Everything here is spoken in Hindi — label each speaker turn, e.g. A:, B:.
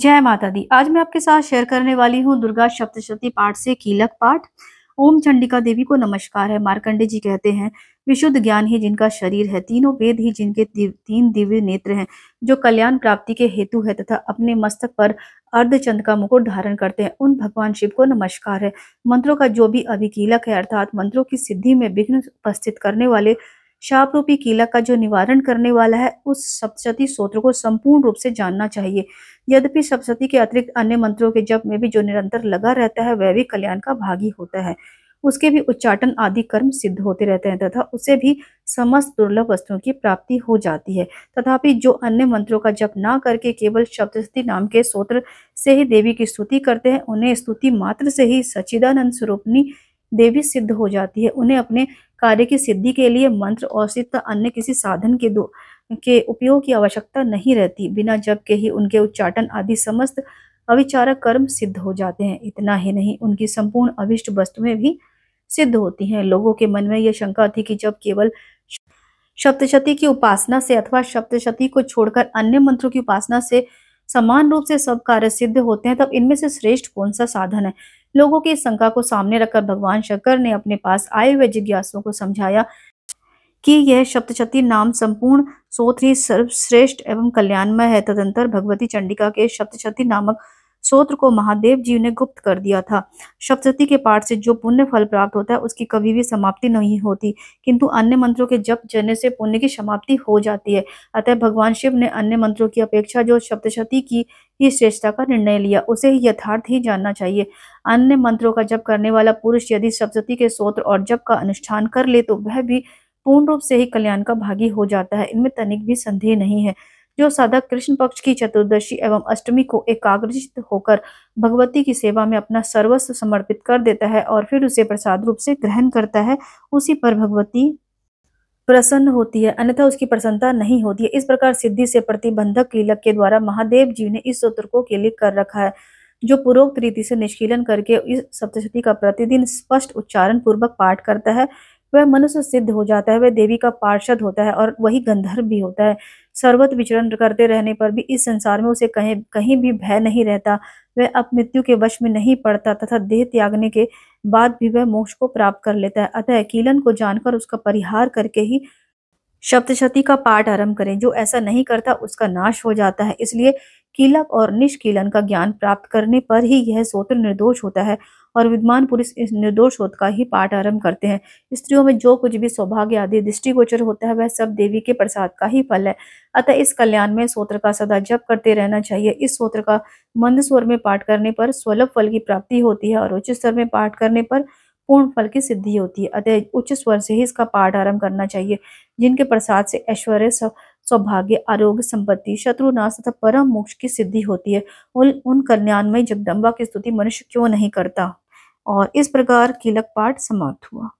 A: जय माता दी आज मैं आपके साथ शेयर करने वाली हूँ दुर्गा सप्तशती पाठ से कीलक पाठ ओम चंडिका देवी को नमस्कार है मार्कंडे जी कहते हैं विशुद्ध ज्ञान ही जिनका शरीर है तीनों वेद ही जिनके दिव, तीन दिव्य नेत्र हैं जो कल्याण प्राप्ति के हेतु है तथा अपने मस्तक पर अर्धचंद का मुकुट धारण करते हैं उन भगवान शिव को नमस्कार है मंत्रों का जो भी अभिकीलक है अर्थात मंत्रों की सिद्धि में विघ्न उपस्थित करने वाले शाप रूपी कीला का जो निवारण करने वाला है उस सप्तशती स्त्रोत्र को संपूर्ण रूप से जानना चाहिए यद्यपि सप्तशती के अतिरिक्त अन्य मंत्रों के जप में भी जो निरंतर लगा रहता है वह भी कल्याण का भागी होता है उसके भी उच्चाटन आदि कर्म सिद्ध होते रहते हैं तथा उसे भी समस्त दुर्लभ वस्तुओं की प्राप्ति हो जाती है तथापि जो अन्य मंत्रों का जप ना करके केवल शब्दस्थि नाम के सूत्र से ही देवी की स्तुति करते हैं उन्हें स्तुति मात्र से ही सच्चिदानंद स्वरूपनी देवी सिद्ध हो जाती है उन्हें अपने कार्य की सिद्धि के लिए मंत्र और सिद्ध अन्य किसी साधन के दो के उपयोग की आवश्यकता नहीं रहती बिना जप के ही उनके उच्चाटन आदि समस्त अविचारक कर्म सिद्ध हो जाते हैं इतना ही नहीं उनकी संपूर्ण अभिष्ट वस्तुएं भी सिद्ध होती हैं लोगों के मन में यह शंका थी कि जब केवल सप्तशती की उपासना से अथवा सप्तशती को छोड़कर अन्य मंत्रों की उपासना से समान रूप से सब कार्य सिद्ध होते हैं तब इनमें से श्रेष्ठ कौन सा साधन है लोगों की शंका को सामने रखकर भगवान शंकर ने अपने पास आए हुए जिज्ञासुओं को समझाया कि यह सप्तशती नाम संपूर्ण सोत्री ही सर्वश्रेष्ठ एवं कल्याणमय है तदंतर भगवती चंडिका के सप्तशती नामक सोत्र को महादेव जी ने गुप्त कर दिया था सप्तती के पाठ से जो पुण्य फल प्राप्त होता है उसकी कभी भी समाप्ति नहीं होती किंतु अन्य मंत्रों के जप जने से पुण्य की समाप्ति हो जाती है अतः भगवान शिव ने अन्य मंत्रों की अपेक्षा जो सप्तशती की ही श्रेष्ठता का निर्णय लिया उसे ही यथार्थ ही जानना चाहिए अन्य मंत्रों का जप करने वाला पुरुष यदि सप्तती के सोत्र और जप का अनुष्ठान कर ले तो वह भी पूर्ण रूप से ही कल्याण का भागी हो जाता है इनमें तनिक भी संदेह नहीं है जो साधक कृष्ण पक्ष की चतुर्दशी एवं अष्टमी को एकाग्रचित होकर भगवती की सेवा में अपना सर्वस्व समर्पित कर देता है और फिर उसे प्रसाद रूप से ग्रहण करता है उसी पर भगवती प्रसन्न होती है अन्यथा उसकी प्रसन्नता नहीं होती है इस प्रकार सिद्धि से प्रतिबंधक लीलक के द्वारा महादेव जी ने इस सूत्र को लिए कर रखा है जो पूर्वोक्त रीति से निष्कीलन करके इस सप्तशती का प्रतिदिन स्पष्ट उच्चारण पूर्वक पाठ करता है वह मनुष्य सिद्ध हो जाता है वह देवी का पार्षद होता है और वही गंधर्व भी होता है सर्वत विचरण करते रहने पर भी इस संसार में उसे कहीं कहीं भी भय नहीं रहता वह अब मृत्यु के वश में नहीं पड़ता तथा देह त्यागने के बाद भी वह मोक्ष को प्राप्त कर लेता है अतः कीलन को जानकर उसका परिहार करके ही सप्तशती का पाठ आरंभ करें जो ऐसा नहीं करता उसका नाश हो जाता है इसलिए कीलक और निष्कीलन का ज्ञान प्राप्त करने पर ही यह स्वतंत्र निर्दोष होता है और विद्वान पुरुष इस निर्दोष होत का ही पाठ आरंभ करते हैं स्त्रियों में जो कुछ भी सौभाग्य आदि दृष्टिगोचर होता है वह सब देवी के प्रसाद का ही फल है अतः इस कल्याण में सोत्र का सदा जप करते रहना चाहिए इस सोत्र का मंद स्वर में पाठ करने पर स्वलभ फल की प्राप्ति होती है और उच्च स्तर में पाठ करने पर पूर्ण फल की सिद्धि होती है अतः उच्च स्वर से ही इसका पाठ आरंभ करना चाहिए जिनके प्रसाद से ऐश्वर्य सौभाग्य आरोग्य संपत्ति शत्रु नाश तथा परम मोक्ष की सिद्धि होती है उन उन कल्याण में जगदम्बा की स्तुति मनुष्य क्यों नहीं करता और इस प्रकार कीलक पाठ समाप्त हुआ